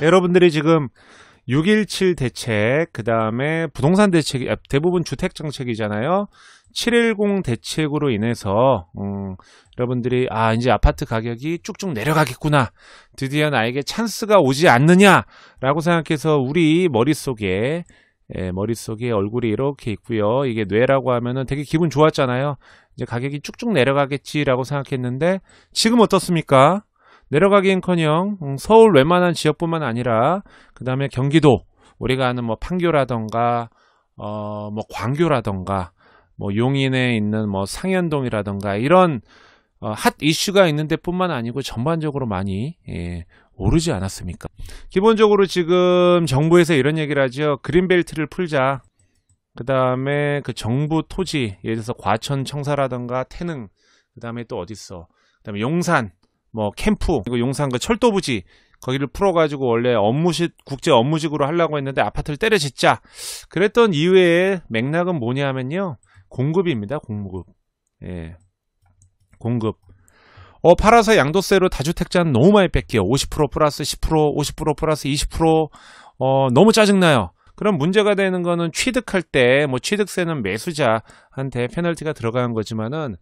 여러분들이 지금 6.17 대책, 그 다음에 부동산 대책, 아, 대부분 주택 정책이잖아요. 7.10 대책으로 인해서, 음, 여러분들이, 아, 이제 아파트 가격이 쭉쭉 내려가겠구나. 드디어 나에게 찬스가 오지 않느냐. 라고 생각해서 우리 머릿속에, 예, 머릿속에 얼굴이 이렇게 있고요. 이게 뇌라고 하면은 되게 기분 좋았잖아요. 이제 가격이 쭉쭉 내려가겠지라고 생각했는데, 지금 어떻습니까? 내려가기엔커녕 음, 서울 웬만한 지역뿐만 아니라 그 다음에 경기도 우리가 아는 뭐 판교라던가 어 뭐 광교라던가 뭐 용인에 있는 뭐 상현동이라던가 이런 어, 핫 이슈가 있는데 뿐만 아니고 전반적으로 많이 예, 오르지 않았습니까? 기본적으로 지금 정부에서 이런 얘기를 하죠. 그린벨트를 풀자. 그 다음에 그 정부 토지, 예를 들어서 과천 청사라던가 태릉, 그 다음에 또 어딨어. 그 다음에 용산, 뭐 캠프 그리고 용산 그 철도부지 거기를 풀어가지고 원래 업무식 국제 업무직으로 하려고 했는데 아파트를 때려짓자 그랬던 이외의 맥락은 뭐냐 면요 공급입니다 공급 예 공급 어 팔아서 양도세로 다주택자는 너무 많이 뺏겨 50% 플러스 10% 50% 플러스 20%어 너무 짜증나요 그럼 문제가 되는 거는 취득할 때 뭐 취득세는 매수자한테 페널티가 들어가는 거지만은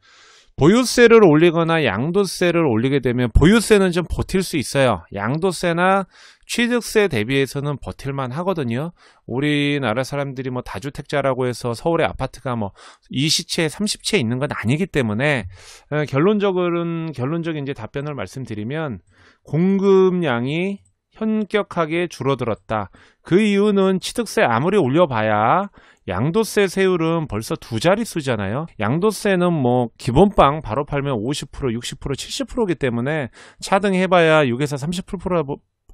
보유세를 올리거나 양도세를 올리게 되면 보유세는 좀 버틸 수 있어요. 양도세나 취득세 대비해서는 버틸만 하거든요. 우리나라 사람들이 뭐 다주택자라고 해서 서울의 아파트가 뭐 20채, 30채 있는 건 아니기 때문에 어, 결론적으로는 결론적인 이제 답변을 말씀드리면 공급량이 현격하게 줄어들었다. 그 이유는 취득세 아무리 올려봐야 양도세 세율은 벌써 두 자릿수잖아요. 양도세는 뭐 기본빵 바로 팔면 50%, 60%, 70%이기 때문에 차등해봐야 6에서 30%라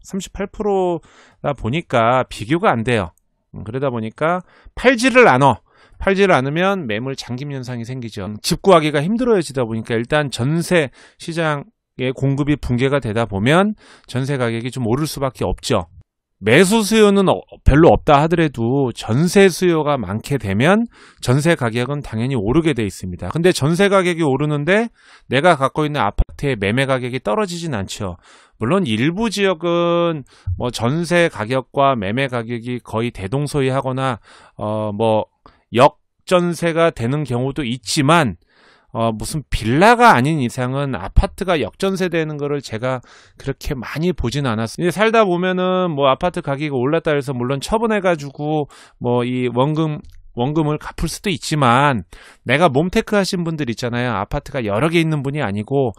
38%다 보니까 비교가 안 돼요. 음, 그러다 보니까 팔지를 않어. 팔지를 않으면 매물 잠김 현상이 생기죠. 음, 집 구하기가 힘들어지다 보니까 일단 전세 시장의 공급이 붕괴가 되다 보면 전세 가격이 좀 오를 수밖에 없죠. 매수 수요는 어, 별로 없다 하더라도 전세 수요가 많게 되면 전세 가격은 당연히 오르게 돼 있습니다. 근데 전세 가격이 오르는데 내가 갖고 있는 아파트의 매매 가격이 떨어지진 않죠. 물론 일부 지역은 뭐 전세 가격과 매매 가격이 거의 대동소이하거나 어 뭐 역전세가 되는 경우도 있지만 어, 무슨 빌라가 아닌 이상은 아파트가 역전세되는 거를 제가 그렇게 많이 보진 않았습니다 살다 보면은 뭐 아파트 가격이 올랐다 해서 물론 처분해가지고 뭐 이 원금 원금을 갚을 수도 있지만 내가 몸테크 하신 분들 있잖아요. 아파트가 여러 개 있는 분이 아니고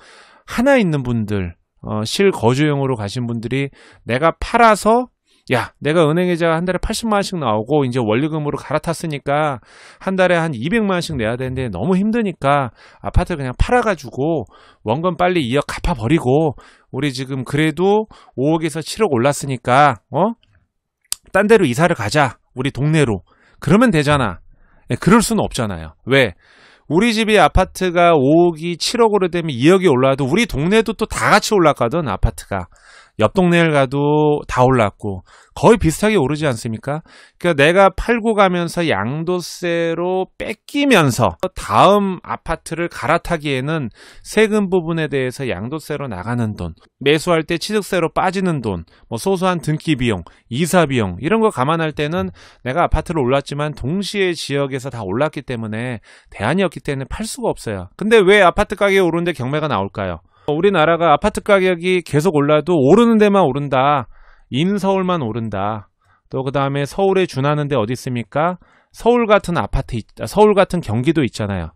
하나 있는 분들 어, 실거주용으로 가신 분들이 내가 팔아서 야, 내가 은행계좌가 한 달에 80만 원씩 나오고 이제 원리금으로 갈아탔으니까 한 달에 한 200만 원씩 내야 되는데 너무 힘드니까 아파트 그냥 팔아가지고 원금 빨리 2억 갚아버리고 우리 지금 그래도 5억에서 7억 올랐으니까 어? 딴 데로 이사를 가자. 우리 동네로. 그러면 되잖아. 네, 그럴 수는 없잖아요. 왜? 우리 집이 아파트가 5억이 7억으로 되면 2억이 올라와도 우리 동네도 또 다 같이 올랐거든 아파트가 옆 동네를 가도 다 올랐고 거의 비슷하게 오르지 않습니까? 그러니까 내가 팔고 가면서 양도세로 뺏기면서 다음 아파트를 갈아타기에는 세금 부분에 대해서 양도세로 나가는 돈, 매수할 때 취득세로 빠지는 돈, 뭐 소소한 등기 비용, 이사 비용 이런 거 감안할 때는 내가 아파트를 올랐지만 동시에 지역에서 다 올랐기 때문에 대안이없기 때문에 팔 수가 없어요. 근데 왜 아파트 가격이 오르는데 경매가 나올까요? 어, 우리나라가 아파트 가격이 계속 올라도 오르는 데만 오른다. 인서울만 오른다. 또 그 다음에 서울에 준하는 데 어디 있습니까? 서울 같은 아파트, 아, 서울 같은 경기도 있잖아요.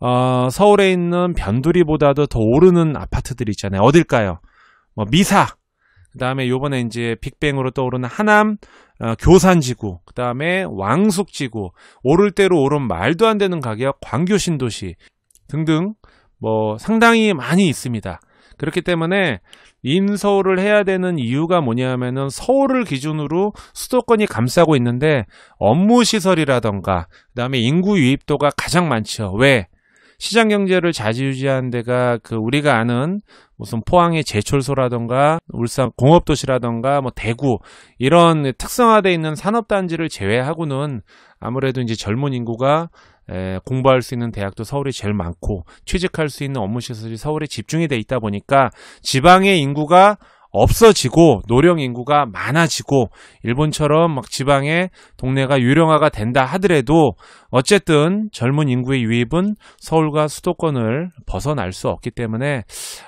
어, 서울에 있는 변두리보다도 더 오르는 아파트들 있잖아요. 어딜까요? 뭐 미사, 그 다음에 요번에 이제 빅뱅으로 떠오르는 하남, 어, 교산지구, 그 다음에 왕숙지구, 오를 대로 오른 말도 안 되는 가격, 광교신도시 등등 뭐 상당히 많이 있습니다. 그렇기 때문에 인서울을 해야 되는 이유가 뭐냐면은 서울을 기준으로 수도권이 감싸고 있는데 업무 시설이라던가 그다음에 인구 유입도가 가장 많죠. 왜? 시장 경제를 자지유지하는 데가 그 우리가 아는 무슨 포항의 제철소라던가 울산 공업도시라던가 뭐 대구 이런 특성화되어 있는 산업단지를 제외하고는 아무래도 이제 젊은 인구가 에, 공부할 수 있는 대학도 서울이 제일 많고 취직할 수 있는 업무 시설이 서울에 집중이 돼 있다 보니까 지방의 인구가 없어지고 노령 인구가 많아지고 일본처럼 막 지방의 동네가 유령화가 된다 하더라도 어쨌든 젊은 인구의 유입은 서울과 수도권을 벗어날 수 없기 때문에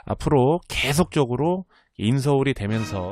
앞으로 계속적으로 인서울이 되면서